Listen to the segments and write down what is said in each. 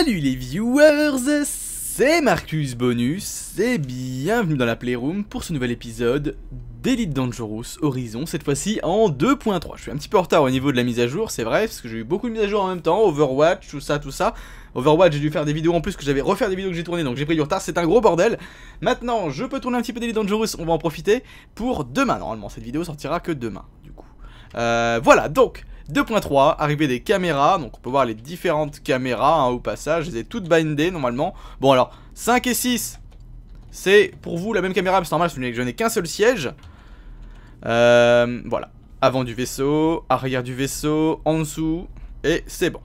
Salut les viewers, c'est Marcus Bonus et bienvenue dans la Playroom pour ce nouvel épisode d'Elite Dangerous Horizon, cette fois-ci en 2.3. Je suis un petit peu en retard au niveau de la mise à jour, c'est vrai, parce que j'ai eu beaucoup de mises à jour en même temps, Overwatch, tout ça, tout ça. Overwatch, j'ai dû faire des vidéos en plus que j'avais refaire des vidéos que j'ai tournées, donc j'ai pris du retard, c'est un gros bordel. Maintenant, je peux tourner un petit peu d'Elite Dangerous, on va en profiter pour demain, normalement, cette vidéo sortira que demain, du coup. Euh, voilà, donc... 2.3, arrivée des caméras, donc on peut voir les différentes caméras hein, au passage, elles sont toutes bindées normalement. Bon alors, 5 et 6, c'est pour vous la même caméra, mais c'est normal, je n'ai qu'un seul siège. Euh, voilà, avant du vaisseau, arrière du vaisseau, en dessous, et c'est bon.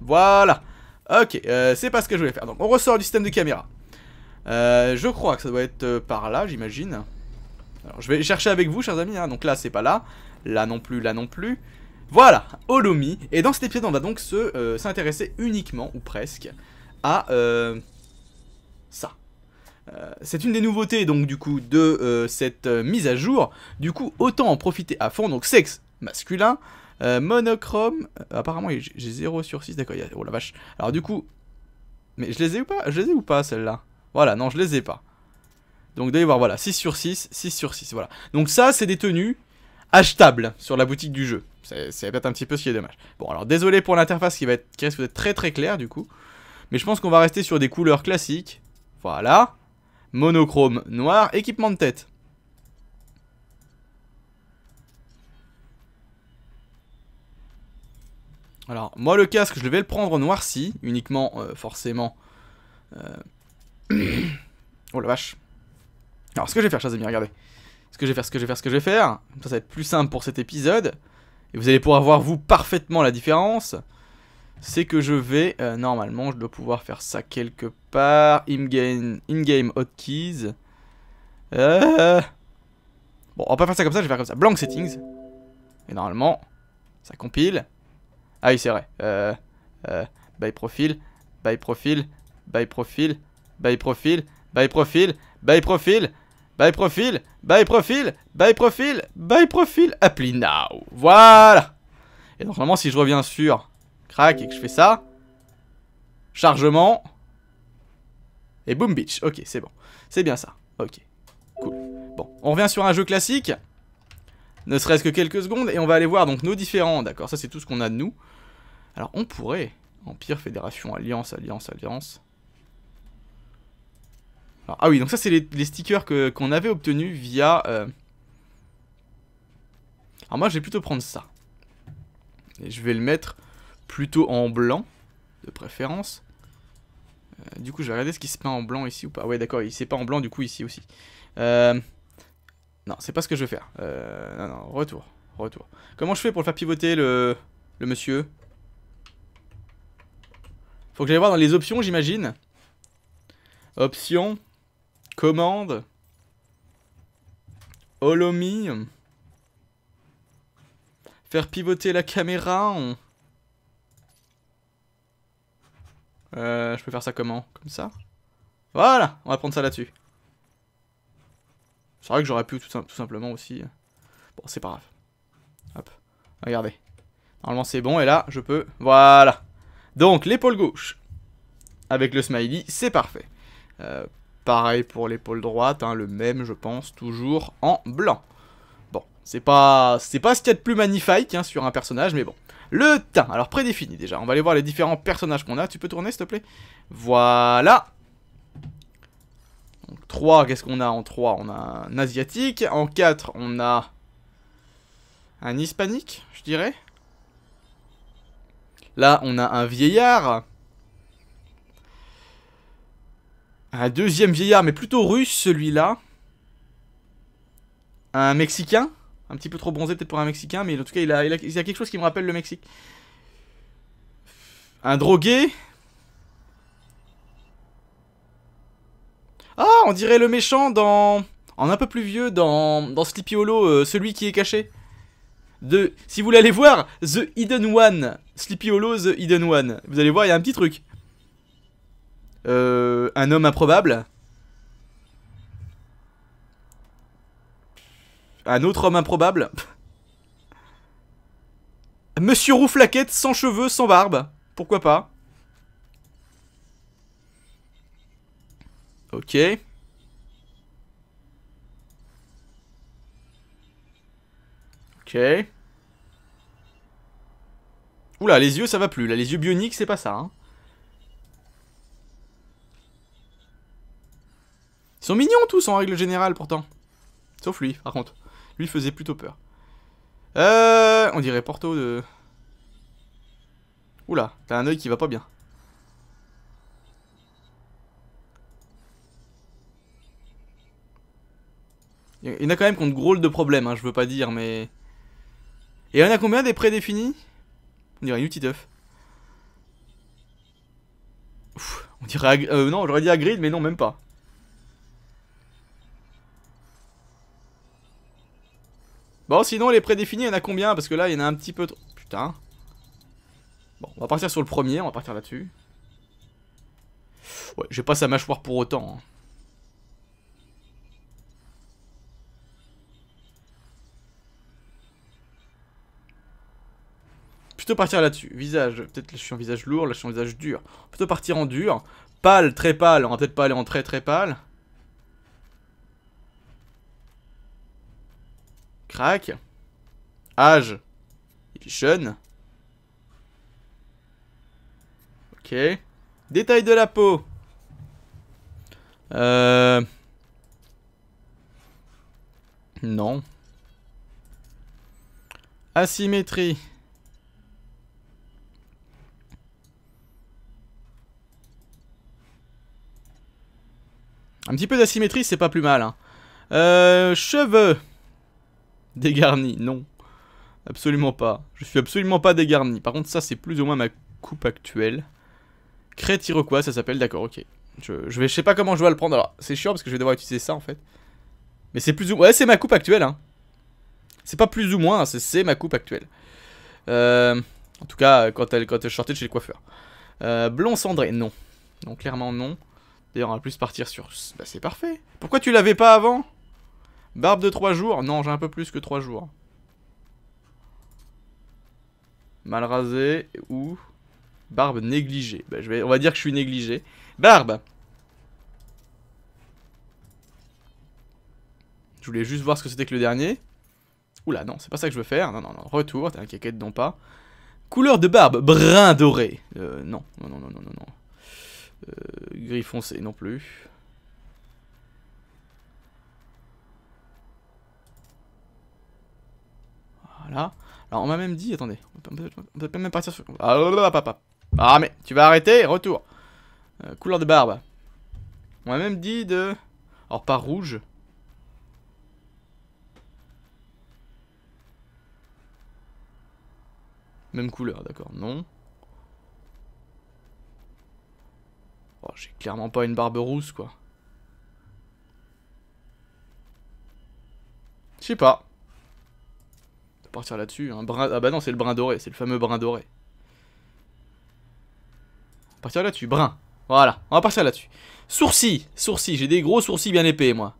Voilà, ok, euh, c'est pas ce que je voulais faire, donc on ressort du système de caméra. Euh, je crois que ça doit être par là, j'imagine. Alors, je vais chercher avec vous, chers amis. Hein. Donc là, c'est pas là. Là non plus, là non plus. Voilà, Holomi, Et dans cet épisode, on va donc se euh, s'intéresser uniquement, ou presque, à euh, ça. Euh, c'est une des nouveautés donc du coup de cette mise à jour. Du coup, autant en profiter à fond. Donc sexe masculin, monochrome. apparemment, j'ai 0 sur 6. D'accord. Oh la vache. Alors du coup, mais je les ai ou pas Je les ai ou pas celles-là Voilà, non, je les ai pas. Donc, vous voir, voilà, 6 sur 6, 6 sur 6, voilà. Donc ça, c'est des tenues achetables sur la boutique du jeu. C'est peut-être un petit peu ce qui est dommage. Bon, alors désolé pour l'interface qui, va être, qui risque d'être très très claire du coup. Mais je pense qu'on va rester sur des couleurs classiques. Voilà. Monochrome noir, équipement de tête. Alors, moi le casque, je vais le prendre noirci, uniquement, euh, forcément. Euh, oh la vache. Alors, ce que je vais faire, amis, regardez. Ce que je vais faire, ce que je vais faire, ce que je vais faire. ça va être plus simple pour cet épisode et vous allez pouvoir voir vous parfaitement la différence, c'est que je vais, euh, normalement je dois pouvoir faire ça quelque part, in-game in hotkeys, euh. bon on va pas faire ça comme ça, je vais faire comme ça, blank settings, et normalement ça compile, ah oui c'est vrai, euh, by profile by profile. by profile. by profile. by profile. by profil, By profil, by profil, by profil, by profil, apply now. Voilà. Et donc normalement si je reviens sur crack et que je fais ça, chargement, et boom Beach, Ok, c'est bon. C'est bien ça. Ok, cool. Bon, on revient sur un jeu classique, ne serait-ce que quelques secondes, et on va aller voir donc nos différents, d'accord, ça c'est tout ce qu'on a de nous. Alors on pourrait, Empire, Fédération, Alliance, Alliance, Alliance, ah oui, donc ça c'est les, stickers qu'on avait obtenus via... Euh, Alors moi je vais plutôt prendre ça. Et je vais le mettre plutôt en blanc, de préférence. Euh, du coup je vais regarder ce qui se peint en blanc ici ou pas. Ouais d'accord, il s'est pas en blanc du coup ici aussi. Euh, non, c'est pas ce que je veux faire. Non, non, retour, retour. Comment je fais pour le faire pivoter le, le monsieur Faut que j'aille voir dans les options j'imagine. Options, Commande. Holomi. Faire pivoter la caméra. Euh, je peux faire ça comment Comme ça Voilà On va prendre ça là-dessus. C'est vrai que j'aurais pu tout, tout, simplement aussi... Bon, c'est pas grave. Hop. Regardez. Normalement, c'est bon. Et là, je peux... Voilà Donc, l'épaule gauche. Avec le smiley, c'est parfait. Euh, Pareil pour l'épaule droite, hein, le même je pense, toujours en blanc. Bon, c'est pas c'est pas ce qu'il y a de plus magnifique hein, sur un personnage, mais bon. Le teint, alors prédéfini déjà, on va aller voir les différents personnages qu'on a. Tu peux tourner s'il te plaît Voilà Donc 3, qu'est-ce qu'on a en 3 On a un asiatique, en 4 on a un hispanique, je dirais. Là on a un vieillard Un deuxième vieillard, mais plutôt russe celui-là. Un Mexicain Un petit peu trop bronzé peut-être pour un Mexicain, mais en tout cas, il a, il, a, quelque chose qui me rappelle le Mexique. Un drogué Ah, on dirait le méchant dans... En un peu plus vieux, dans, dans Sleepy Hollow, euh, celui qui est caché. De, si vous voulez aller voir, The Hidden One. Sleepy Hollow, The Hidden One. Vous allez voir, il y a un petit truc. Euh, un homme improbable Un autre homme improbable Monsieur Rouflaquette sans cheveux, sans barbe. Pourquoi pas Ok. Ok. Oula, les yeux, ça va plus. Là, les yeux bioniques, c'est pas ça. Hein. Ils sont mignons tous en règle générale pourtant. Sauf lui, par contre. Lui faisait plutôt peur. Euh, on dirait Porto de... Oula, t'as un œil qui va pas bien. Il y en a quand même contre ont de gros de problèmes, hein, je veux pas dire, mais... Et on a combien des prédéfinis On dirait Newtiteuf. On dirait... Euh, non, j'aurais dit Agrid, mais non, même pas. Bon, sinon, les prédéfinis, il y en a combien Parce que là, il y en a un petit peu trop. Putain. Bon, on va partir sur le premier, on va partir là-dessus. Ouais, j'ai pas sa mâchoire pour autant. Hein. Plutôt partir là-dessus. Visage, peut-être là je suis en visage lourd, là je suis en visage dur. Plutôt partir en dur. Pâle, très pâle, on va peut-être pas aller en très très pâle. Crac. Âge. Il jeune. Ok. Détail de la peau. Euh... Non. Asymétrie. Un petit peu d'asymétrie, c'est pas plus mal. Hein. Euh, cheveux. Dégarni, non. Absolument pas. Je suis absolument pas dégarni. Par contre, ça, c'est plus ou moins ma coupe actuelle. Crête ça s'appelle, d'accord, ok. Je, vais, sais pas comment je vais le prendre. Alors, c'est chiant parce que je vais devoir utiliser ça en fait. Mais c'est plus ou Ouais, c'est ma coupe actuelle, hein. C'est pas plus ou moins, hein, c'est ma coupe actuelle. Euh, en tout cas, quand elle, quand sortait chez le coiffeur. Euh, blond cendré, non. Non, clairement non. D'ailleurs, on va plus partir sur. Bah, c'est parfait. Pourquoi tu l'avais pas avant Barbe de 3 jours Non, j'ai un peu plus que 3 jours. Mal rasé ou barbe négligée. Bah, on va dire que je suis négligé. Barbe Je voulais juste voir ce que c'était que le dernier. Oula, non, c'est pas ça que je veux faire. Non, non, non, retour, t'inquiète non pas. Couleur de barbe, brun doré. Euh, non, non, non, non, non, non. Euh, gris foncé non plus. Voilà. Alors on m'a même dit, attendez, on peut, même partir sur... Ah, papa. Ah, mais tu vas arrêter, retour. Euh, couleur de barbe. On m'a même dit de... Alors oh, pas rouge. Même couleur, d'accord, non. Oh, j'ai clairement pas une barbe rousse, quoi. Je sais pas partir là-dessus. Un brin... Ah bah non, c'est le brin doré, c'est le fameux brin doré. On va partir là-dessus, brin. Voilà, on va partir là-dessus. Sourcils, sourcils, j'ai des gros sourcils bien épais, moi.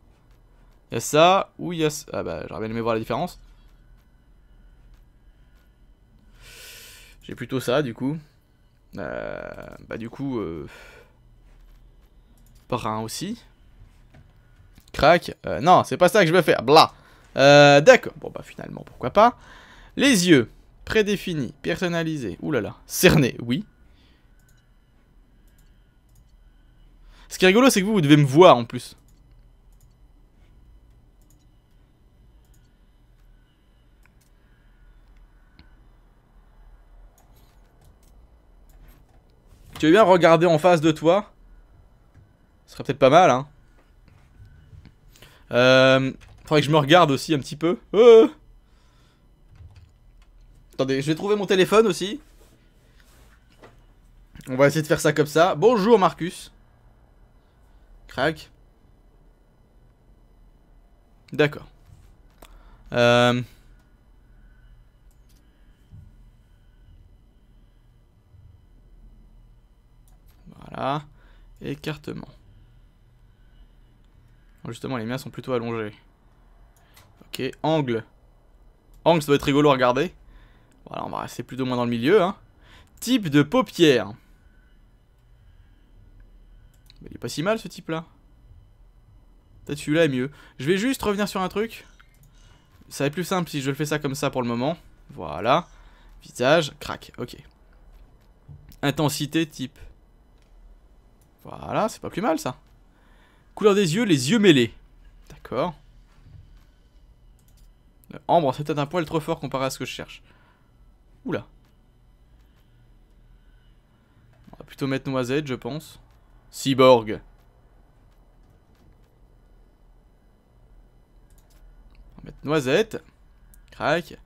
Il ça, ou y'a ça. Ah bah, j'aurais bien aimé voir la différence. J'ai plutôt ça, du coup. Euh, bah du coup... Euh... Brin aussi. Crac. Euh, non, c'est pas ça que je vais faire. Blah. Euh, D'accord, bon bah finalement, pourquoi pas. Les yeux, prédéfinis, personnalisés, oulala, cernés, oui. Ce qui est rigolo, c'est que vous, vous devez me voir en plus. Tu veux bien regarder en face de toi Ce serait peut-être pas mal, hein. Euh, Faudrait que je me regarde aussi un petit peu. Euh. Attendez, je vais trouver mon téléphone aussi. On va essayer de faire ça comme ça. Bonjour Marcus. Crac. D'accord. Euh. Voilà. Écartement. Justement, les miens sont plutôt allongés. Ok, angle. Angle, ça doit être rigolo à regarder. Voilà, on va rester plus ou moins dans le milieu. Hein. Type de paupière. Il est pas si mal ce type là. Peut-être celui-là est mieux. Je vais juste revenir sur un truc. Ça va être plus simple si je le fais ça comme ça pour le moment. Voilà. Visage, crac, ok. Intensité type. Voilà, c'est pas plus mal ça. Couleur des yeux, les yeux mêlés. D'accord ambre, c'est peut-être un poil trop fort comparé à ce que je cherche. Oula. On va plutôt mettre noisette, je pense. Cyborg. On va mettre noisette. Crac.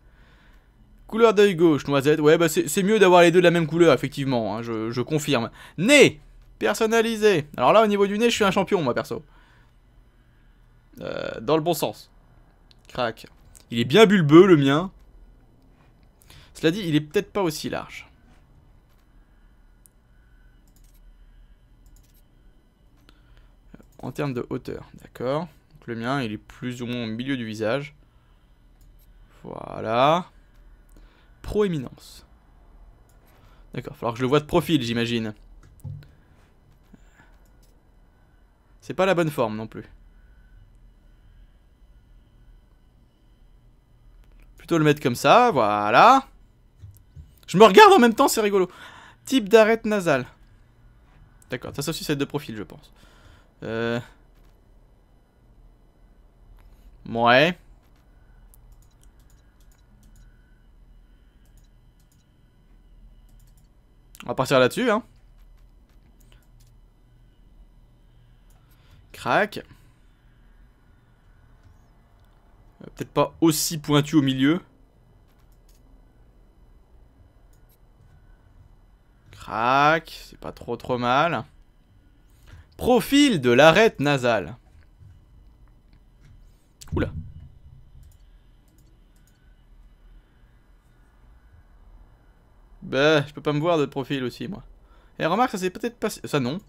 Couleur d'œil gauche, noisette. Ouais, bah c'est mieux d'avoir les deux de la même couleur, effectivement. Hein, je, confirme. Nez Personnalisé. Alors là, au niveau du nez, je suis un champion, moi, perso. Euh, dans le bon sens. Crac. Il est bien bulbeux, le mien. Cela dit, il est peut-être pas aussi large. En termes de hauteur, d'accord. Donc le mien, il est plus ou moins au milieu du visage. Voilà. Proéminence. D'accord, il falloir que je le vois de profil, j'imagine. C'est pas la bonne forme non plus. le mettre comme ça, voilà. Je me regarde en même temps, c'est rigolo. Type d'arête nasale. D'accord, ça, aussi, c'est de profil, je pense. Euh... Ouais. On va partir là-dessus, hein. Crac. Peut-être pas aussi pointu au milieu. Crac, c'est pas trop trop mal. Profil de l'arête nasale. Oula. Bah, je peux pas me voir de profil aussi, moi. Et remarque, ça c'est peut-être pas... Ça non.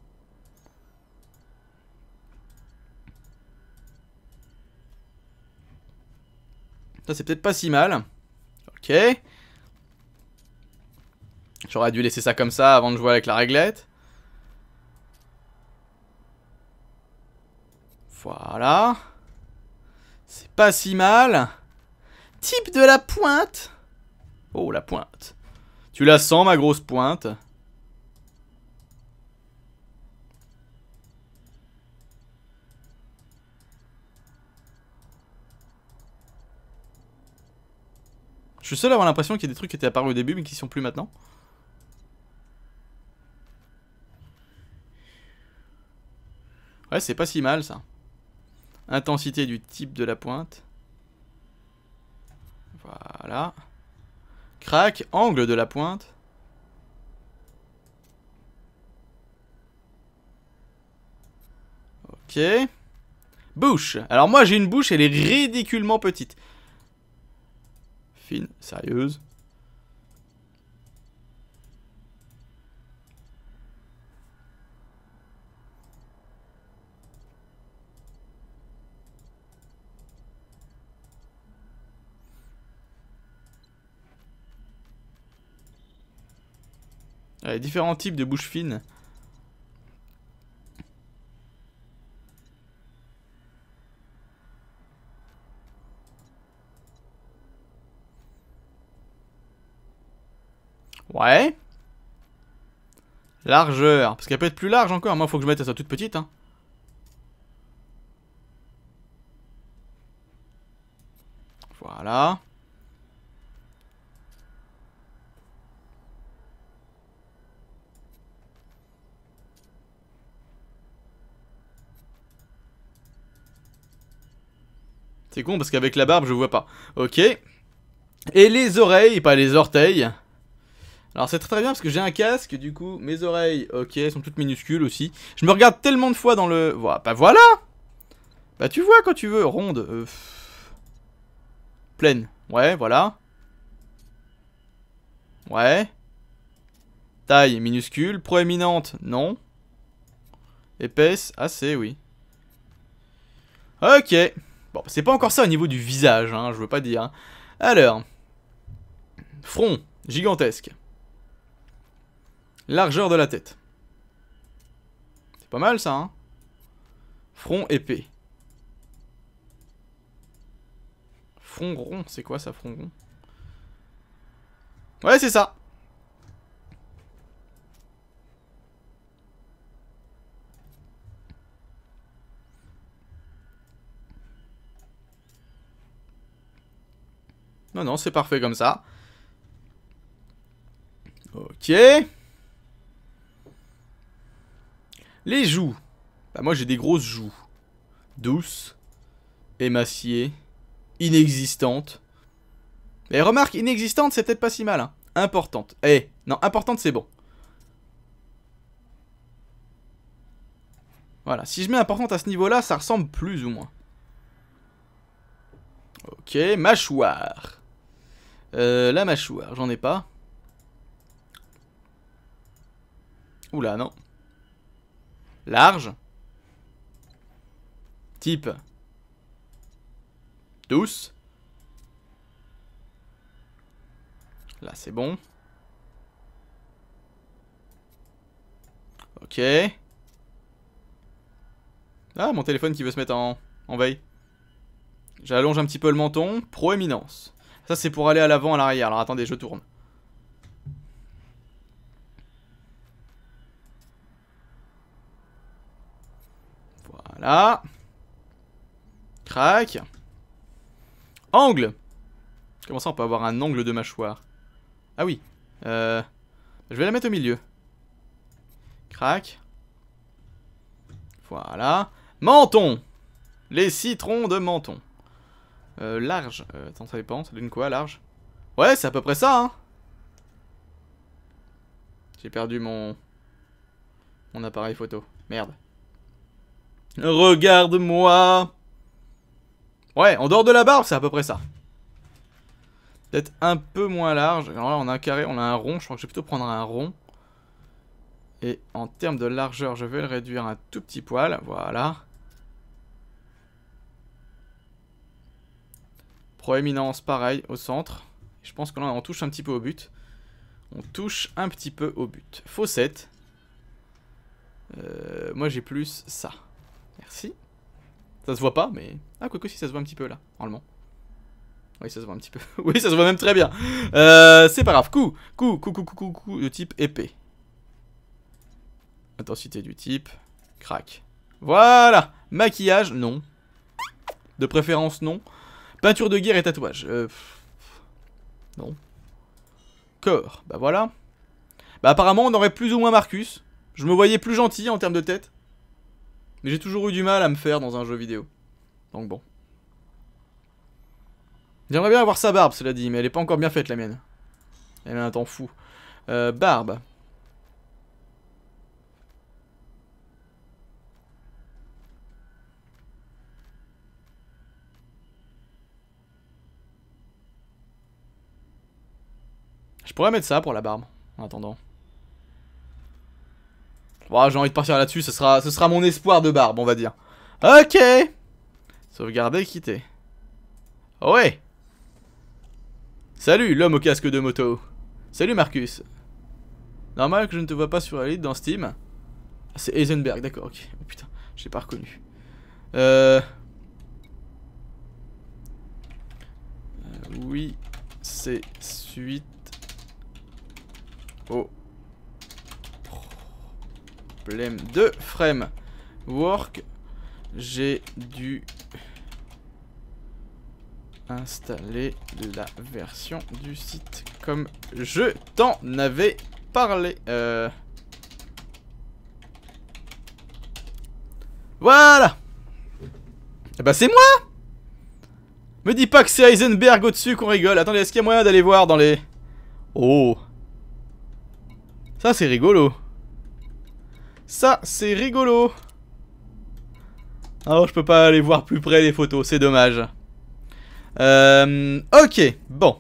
c'est peut-être pas si mal. Ok. J'aurais dû laisser ça comme ça avant de jouer avec la réglette. Voilà. C'est pas si mal. Type de la pointe. Oh, la pointe. Tu la sens, ma grosse pointe Je suis seul à avoir l'impression qu'il y a des trucs qui étaient apparus au début mais qui sont plus maintenant. Ouais, c'est pas si mal ça. Intensité du type de la pointe. Voilà. Crac, angle de la pointe. Ok. Bouche. Alors moi j'ai une bouche, elle est ridiculement petite sérieuse. les différents types de bouches fines. Ouais. Largeur. Parce qu'elle peut être plus large encore. Moi, faut que je mette ça toute petite. Hein. Voilà. C'est con parce qu'avec la barbe je vois pas. Ok. Et les oreilles, pas les orteils. Alors c'est très très bien parce que j'ai un casque, du coup mes oreilles, ok, sont toutes minuscules aussi. Je me regarde tellement de fois dans le... Voilà, bah voilà Bah tu vois quand tu veux, ronde. Euh, pleine, ouais, voilà. Ouais. Taille minuscule, proéminente, non. Épaisse, assez, oui. Ok. Bon, c'est pas encore ça au niveau du visage, hein, je veux pas dire. Alors. Front, gigantesque. Largeur de la tête. C'est pas mal ça, hein Front épais. Front rond, c'est quoi ça, front rond Ouais, c'est ça Non, non, c'est parfait comme ça. Ok. Les joues. Bah moi j'ai des grosses joues. Douces, émaciées, inexistantes. Mais remarque, inexistante c'est peut-être pas si mal. Hein. Importante. Eh, non, importante c'est bon. Voilà, si je mets importante à ce niveau-là, ça ressemble plus ou moins. Ok, mâchoire. Euh, la mâchoire, j'en ai pas. Oula, non large, type douce. Là, c'est bon. Ok. Ah, mon téléphone qui veut se mettre en, en veille. J'allonge un petit peu le menton. Proéminence. Ça, c'est pour aller à l'avant, à l'arrière. Alors, attendez, je tourne. Voilà. Crac. Angle. Comment ça on peut avoir un angle de mâchoire Ah oui. Euh, je vais la mettre au milieu. Crac. Voilà. Menton Les citrons de menton. Euh, large. Euh, attends, ça dépend. Ça donne quoi, large Ouais, c'est à peu près ça, hein J'ai perdu mon... Mon appareil photo. Merde. Regarde-moi. Ouais, en dehors de la barbe, c'est à peu près ça. Peut-être un peu moins large. Alors là, on a un carré, on a un rond. Je crois que je vais plutôt prendre un rond. Et en termes de largeur, je vais le réduire un tout petit poil. Voilà. Proéminence, pareil, au centre. Je pense que là, on touche un petit peu au but. On touche un petit peu au but. Faucette. Euh, moi, j'ai plus ça. Merci. Ça se voit pas, mais... Ah, que si, ça se voit un petit peu, là, normalement. Oui, ça se voit un petit peu. oui, ça se voit même très bien. Euh, c'est pas grave. Coup, coup, coup, coup, coup, coup, de type épée. Intensité du type. Crac. Voilà Maquillage, non. De préférence, non. Peinture de guerre et tatouage. Euh, non. Corps, bah voilà. Bah apparemment, on aurait plus ou moins Marcus. Je me voyais plus gentil en termes de tête. Mais j'ai toujours eu du mal à me faire dans un jeu vidéo. Donc bon. J'aimerais bien avoir sa barbe, cela dit, mais elle est pas encore bien faite, la mienne. Elle a un temps fou. Euh, barbe. Je pourrais mettre ça pour la barbe, en attendant. Bon, j'ai envie de partir là-dessus, ce sera, ce sera mon espoir de barbe, on va dire. Ok Sauvegarder, quitter. Oh ouais Salut, l'homme au casque de moto. Salut, Marcus. Normal que je ne te vois pas sur la liste dans Steam. Ah, c'est Eisenberg, d'accord, ok. Oh, putain, je l'ai pas reconnu. euh, euh oui, c'est suite... Oh problème de Framework, J'ai dû installer la version du site comme je t'en avais parlé. Euh. Voilà Et eh bah ben, c'est moi Me dis pas que c'est Heisenberg au-dessus qu'on rigole. Attendez, est-ce qu'il y a moyen d'aller voir dans les... Oh Ça c'est rigolo ça, c'est rigolo Alors, je peux pas aller voir plus près les photos, c'est dommage. ok, bon.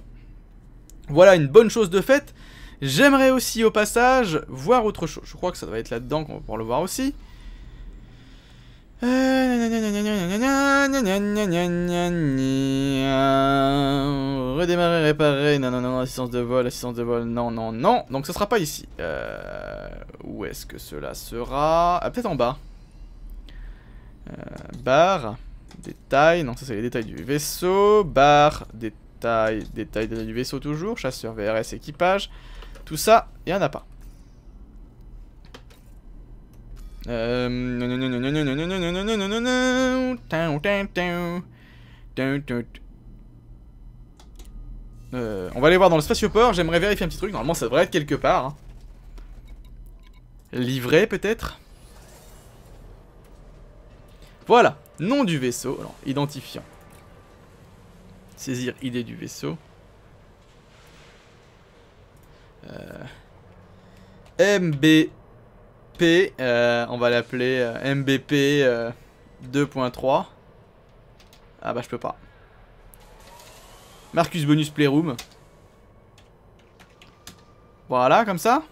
Voilà une bonne chose de faite. J'aimerais aussi, au passage, voir autre chose. Je crois que ça doit être là-dedans qu'on va pouvoir le voir aussi démarrer réparer, non, non, non, assistance de vol, assistance de vol, non, non, non. Donc ce sera pas ici. où est-ce que cela sera ah, Peut-être en bas. Euh, barre, détail, non, ça c'est les détails du vaisseau. Barre, détail, détail, du vaisseau toujours. Chasseur, VRS, équipage. Tout ça, il y en a pas. Euh... Euh, on va aller voir dans le spatioport, j'aimerais vérifier un petit truc, normalement ça devrait être quelque part. Hein. Livré peut-être Voilà, nom du vaisseau, identifiant. Saisir idée du vaisseau. Euh, MBP, euh, on va l'appeler MBP 2.3. Ah bah je peux pas. Marcus Bonus Playroom. Voilà, comme ça.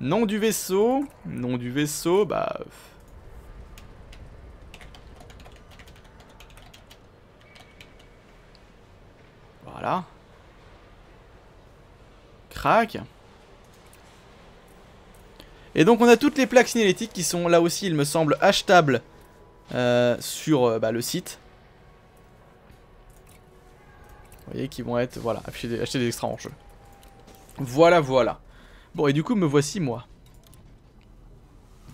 Nom du vaisseau. Nom du vaisseau, bah... Euh. Voilà. Crac. Et donc on a toutes les plaques cinétiques qui sont là aussi, il me semble, achetables euh, sur euh, bah, le site. Vous voyez, qui vont être, voilà, acheter des, acheter extras en jeu. Voilà, voilà. Bon, et du coup, me voici moi.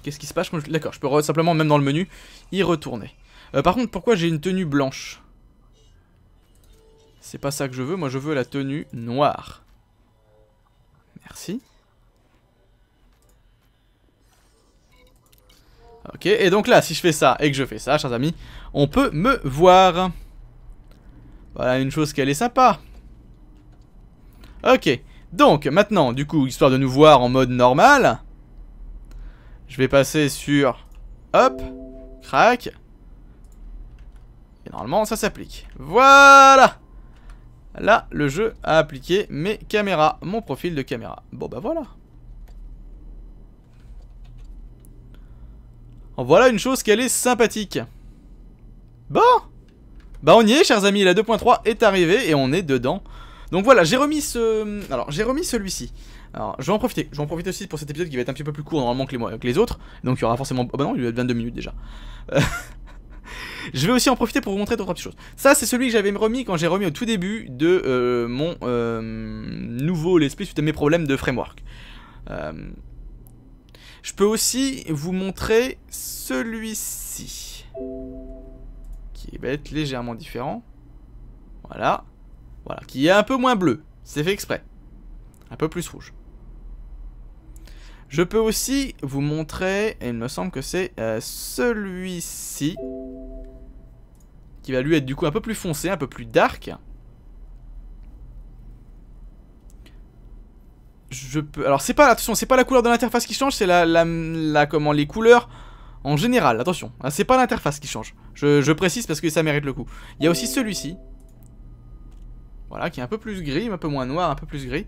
Qu'est-ce qui se passe D'accord, je peux simplement, même dans le menu, y retourner. Euh, par contre, pourquoi j'ai une tenue blanche C'est pas ça que je veux, moi je veux la tenue noire. Merci. Ok, et donc là, si je fais ça et que je fais ça, chers amis, on peut me voir. Voilà une chose qu'elle est sympa. Ok. Donc, maintenant, du coup, histoire de nous voir en mode normal, je vais passer sur... Hop, crac. Et normalement, ça s'applique. Voilà Là, le jeu a appliqué mes caméras, mon profil de caméra. Bon, bah voilà. Voilà une chose qu'elle est sympathique. Bon bah on y est chers amis, la 2.3 est arrivée et on est dedans. Donc voilà, j'ai remis ce... Alors j'ai remis celui-ci. Alors je vais en profiter, je vais en profiter aussi pour cet épisode qui va être un petit peu plus court normalement que les, autres. Donc il y aura forcément... Oh bah non, il va être 22 minutes déjà. Euh, je vais aussi en profiter pour vous montrer d'autres petites choses. Ça, c'est celui que j'avais remis quand j'ai remis au tout début de euh, mon euh, nouveau l'esprit suite à mes problèmes de framework. je peux aussi vous montrer celui-ci qui va être légèrement différent. Voilà. Voilà, qui est un peu moins bleu. C'est fait exprès. Un peu plus rouge. Je peux aussi vous montrer, et il me semble que c'est euh, celui-ci, qui va lui être du coup un peu plus foncé, un peu plus dark. Je peux... Alors c'est pas, attention, c'est pas la couleur de l'interface qui change, c'est la, la, comment, les couleurs en général, attention, hein, c'est pas l'interface qui change. Je, précise parce que ça mérite le coup. Il y a aussi celui-ci. Voilà, qui est un peu plus gris, un peu moins noir, un peu plus gris.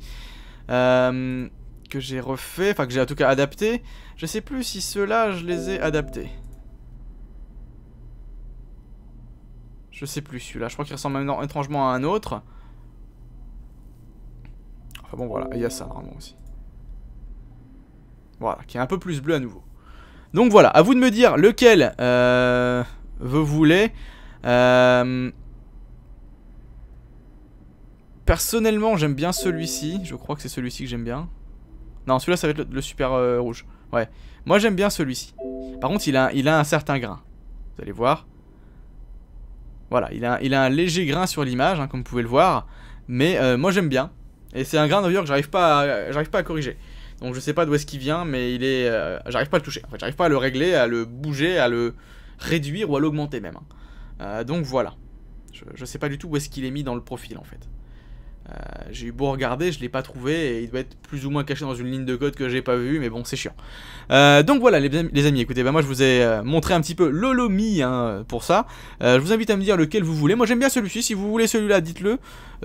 Euh, que j'ai refait, enfin que j'ai en tout cas adapté. Je sais plus si ceux-là, je les ai adaptés. Je sais plus celui-là, je crois qu'il ressemble maintenant étrangement à un autre. Enfin bon voilà, il y a ça normalement aussi. Voilà, qui est un peu plus bleu à nouveau. Donc voilà, à vous de me dire lequel euh, vous voulez. Euh, personnellement, j'aime bien celui-ci. Je crois que c'est celui-ci que j'aime bien. Non, celui-là, ça va être le, super euh, rouge. Ouais. Moi, j'aime bien celui-ci. Par contre, il a, il a un certain grain. Vous allez voir. Voilà, il a, il a un léger grain sur l'image, hein, comme vous pouvez le voir. Mais moi, j'aime bien. Et c'est un grain d'ailleurs que j'arrive pas, pas à corriger. Donc je sais pas d'où est-ce qu'il vient, mais il est, euh, j'arrive pas à le toucher. En fait, j'arrive pas à le régler, à le bouger, à le réduire ou à l'augmenter même. Hein. Euh, donc voilà. Je, sais pas du tout où est-ce qu'il est mis dans le profil en fait. Euh, j'ai eu beau regarder, je l'ai pas trouvé et il doit être plus ou moins caché dans une ligne de code que j'ai pas vue, mais bon, c'est chiant. donc voilà, les, amis, écoutez, bah moi je vous ai montré un petit peu l'Olomi hein, pour ça. je vous invite à me dire lequel vous voulez. Moi j'aime bien celui-ci, si vous voulez celui-là, dites-le.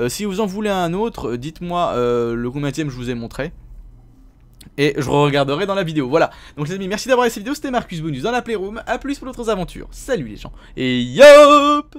si vous en voulez un autre, dites-moi le combien je vous ai montré et je regarderai dans la vidéo. Voilà. Donc les amis, merci d'avoir regardé cette vidéo. C'était Marcus Bonus dans la Playroom. A plus pour d'autres aventures. Salut les gens. Et yop